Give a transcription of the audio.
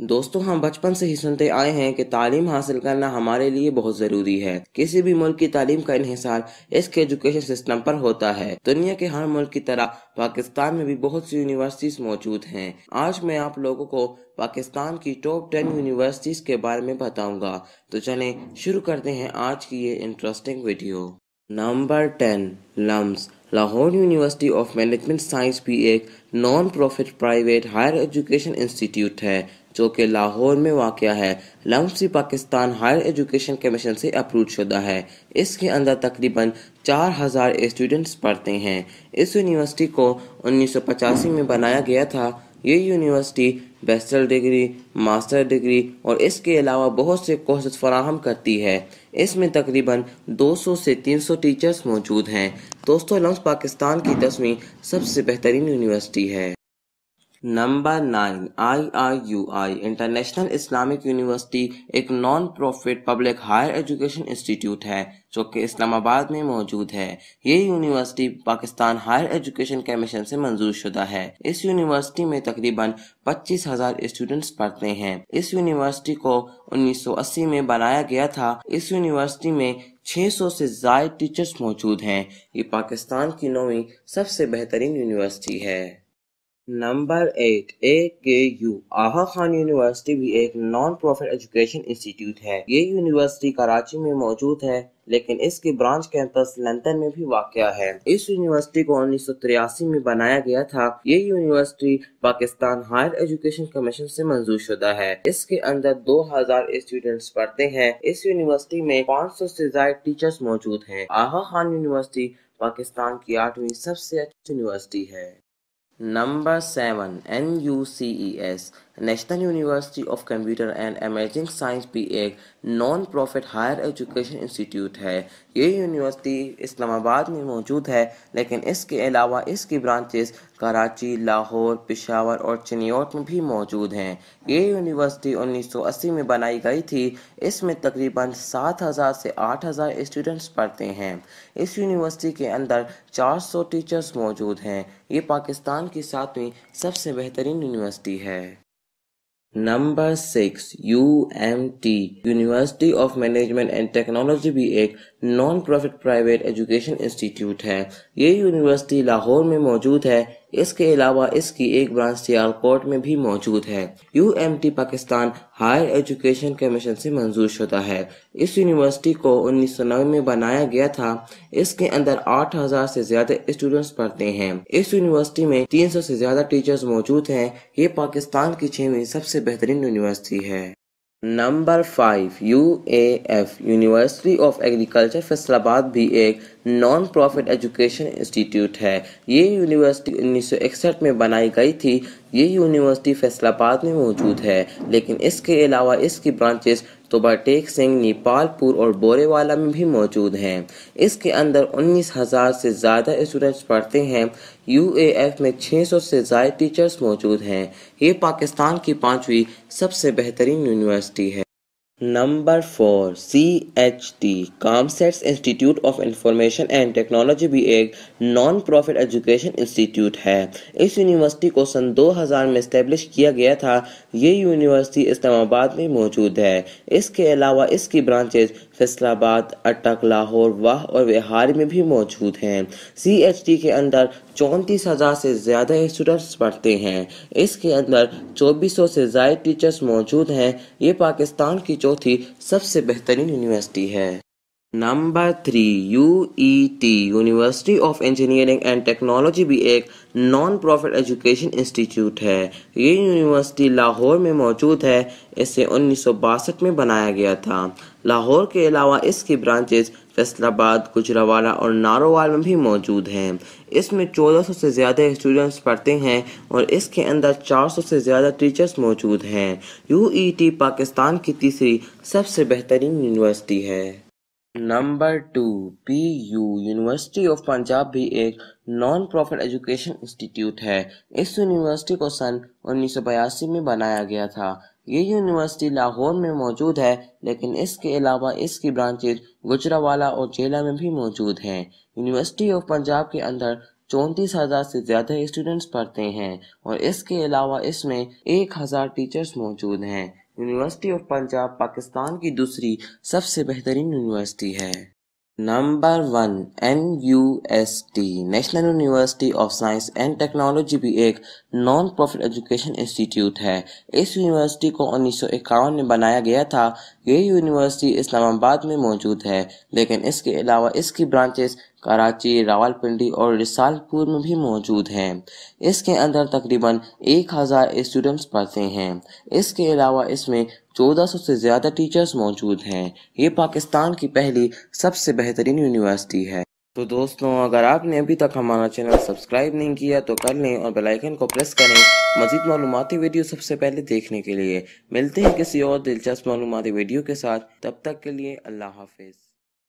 दोस्तों हम बचपन से ही सुनते आए हैं कि तालीम हासिल करना हमारे लिए बहुत ज़रूरी है किसी भी मुल्क की तालीम का इंसार इसके एजुकेशन सिस्टम पर होता है दुनिया के हर मुल्क की तरह पाकिस्तान में भी बहुत सी यूनिवर्सिटीज़ मौजूद हैं आज मैं आप लोगों को पाकिस्तान की टॉप टेन यूनिवर्सिटीज़ के बारे में बताऊंगा तो चले शुरू करते हैं आज की ये interesting video number ten LUMS Lahore university of management science भी एक non profit private higher education institute है जो कि लाहौर में वाक़ है लम्सी पाकिस्तान हायर एजुकेशन कमीशन से अप्रूव शुदा है इसके अंदर तकरीबन 4000 स्टूडेंट्स पढ़ते हैं इस यूनिवर्सिटी को उन्नीस में बनाया गया था ये university bachelor degree master degree और इसके अलावा बहुत से कोर्सेज फराहम करती है इसमें तकरीबन 200 से 300 टीचर्स मौजूद हैं दोस्तों लम्स पाकिस्तान की दसवीं सबसे बेहतरीन यूनिवर्सिटी है number nine I I U I international Islamic university एक non profit public higher education institute है जो कि इस्लामाबाद में मौजूद है ये university Pakistan higher education commission से मंजूर शुदा है इस यूनिवर्सिटी में तकरीबन पच्चीस हजार स्टूडेंट्स पढ़ते हैं इस यूनिवर्सिटी को 1980 में बनाया गया था इस यूनिवर्सिटी में 600 से ज्यादा टीचर्स मौजूद हैं ये पाकिस्तान की नौवीं सबसे बेहतरीन यूनिवर्सिटी है नंबर एट ए के यू आहा खान यूनिवर्सिटी भी एक नॉन प्रॉफिट एजुकेशन इंस्टीट्यूट है ये यूनिवर्सिटी कराची में मौजूद है लेकिन इसके ब्रांच कैंपस लंदन में भी वाक़ है इस यूनिवर्सिटी को उन्नीस में बनाया गया था ये university Pakistan higher education commission से मंजूर शुदा है इसके अंदर 2000 स्टूडेंट्स पढ़ते हैं इस यूनिवर्सिटी में 500 से ज्यादा टीचर्स मौजूद हैं आहा खान यूनिवर्सिटी पाकिस्तान की आठवीं सबसे अच्छी यूनिवर्सिटी है Number 7 NUCES national university of computer and emerging science भी एक non profit higher education institute है ये यूनिवर्सिटी इस्लामाबाद में मौजूद है लेकिन इसके अलावा इसकी ब्रांचेस कराची लाहौर पिशावर और चनियोट में भी मौजूद हैं ये यूनिवर्सिटी 1980 में बनाई गई थी इसमें तकरीबन 7000 से 8000 स्टूडेंट्स पढ़ते हैं इस यूनिवर्सिटी के अंदर 400 टीचर्स मौजूद हैं ये पाकिस्तान की सातवीं सबसे बेहतरीन यूनिवर्सिटी है number six U M T university of management and technology भी एक non profit private education institute है ये यूनिवर्सिटी लाहौर में मौजूद है इसके अलावा इसकी एक ब्रांच सियालकोट में भी मौजूद है यू पाकिस्तान हायर एजुकेशन कमीशन से मंजूर शुदा है इस यूनिवर्सिटी को उन्नीस में बनाया गया था इसके अंदर 8000 से ज्यादा स्टूडेंट्स पढ़ते हैं इस यूनिवर्सिटी में 300 से ज्यादा टीचर्स मौजूद हैं ये पाकिस्तान की छहवीं सबसे बेहतरीन यूनिवर्सिटी है number five U university of agriculture Faisalabad भी एक नॉन प्रॉफिट एजुकेशन इंस्टीट्यूट है ये यूनिवर्सिटी उन्नीस में बनाई गई थी ये यूनिवर्सिटी फैसलाबाद में मौजूद है लेकिन इसके अलावा इसकी ब्रांचेस टेक सिंह नेपालपुर और बोरेवाला में भी मौजूद हैं इसके अंदर उन्नीस हज़ार से ज़्यादा स्टूडेंट्स पढ़ते हैं यूएएफ में 600 से ज़्यादा टीचर्स मौजूद हैं ये पाकिस्तान की पाँचवीं सबसे बेहतरीन यूनिवर्सिटी है C H T COMSATS institute of information and technology भी एक नॉन प्रॉफिट एजुकेशन इंस्टीट्यूट है इस यूनिवर्सिटी को सन 2000 में इस्टेब्लिश किया गया था ये यूनिवर्सिटी इस्लामाबाद में मौजूद है इसके अलावा इसकी ब्रांचेज फैसलाबाद अटक लाहौर वाह और बिहार में भी मौजूद हैं सी एच डी के अंदर चौंतीस हज़ार से ज़्यादा स्टूडेंट्स पढ़ते हैं इसके अंदर चौबीस सौ से ज़ायद टीचर्स मौजूद हैं ये पाकिस्तान की चौथी सबसे बेहतरीन यूनिवर्सिटी है number three U E T university of engineering and technology भी एक नॉन प्रॉफिट एजुकेशन इंस्टीट्यूट है ये यूनिवर्सिटी लाहौर में मौजूद है इसे उन्नीस में बनाया गया था लाहौर के अलावा इसकी ब्रांचेज फैसलाबाद गुजरावाला और नारोवाल में भी मौजूद हैं इसमें 1400 से ज़्यादा स्टूडेंट्स पढ़ते हैं और इसके अंदर 400 से ज़्यादा टीचर्स मौजूद हैं यू e पाकिस्तान की तीसरी सबसे बेहतरीन यूनिवर्सिटी है number two P U university of Punjab भी एक नॉन प्रॉफिट एजुकेशन इंस्टीट्यूट है इस यूनिवर्सिटी को सन उन्नीस में बनाया गया था ये यूनिवर्सिटी लाहौर में मौजूद है लेकिन इसके अलावा इसकी ब्रांचेज गुजरावाला और जेला में भी मौजूद हैं यूनिवर्सिटी ऑफ पंजाब के अंदर चौंतीस हज़ार से ज़्यादा स्टूडेंट्स पढ़ते हैं और इसके अलावा इसमें एक हज़ार टीचर्स मौजूद हैं यूनिवर्सिटी ऑफ पंजाब पाकिस्तान की दूसरी सबसे बेहतरीन यूनिवर्सिटी है number one N U S T national university of science and technology भी एक नॉन प्रॉफिट एजुकेशन इंस्टीट्यूट है इस यूनिवर्सिटी को उन्नीस सौ इक्यावन में बनाया गया था ये यूनिवर्सिटी इस्लामाबाद में मौजूद है लेकिन इसके अलावा इसकी ब्रांचेस कराची रावलपिंडी और रिसालपुर में भी मौजूद हैं इसके अंदर तकरीबन 1000 स्टूडेंट्स पढ़ते हैं इसके अलावा इसमें 1400 से ज़्यादा टीचर्स मौजूद हैं ये पाकिस्तान की पहली सबसे बेहतरीन यूनिवर्सिटी है तो दोस्तों अगर आपने अभी तक हमारा चैनल सब्सक्राइब नहीं किया तो कर लें और बेल आइकन को प्रेस करें मजीद मालूमती वीडियो सबसे पहले देखने के लिए मिलते हैं किसी और दिलचस्प मालूमती वीडियो के साथ तब तक के लिए अल्लाह हाफिज़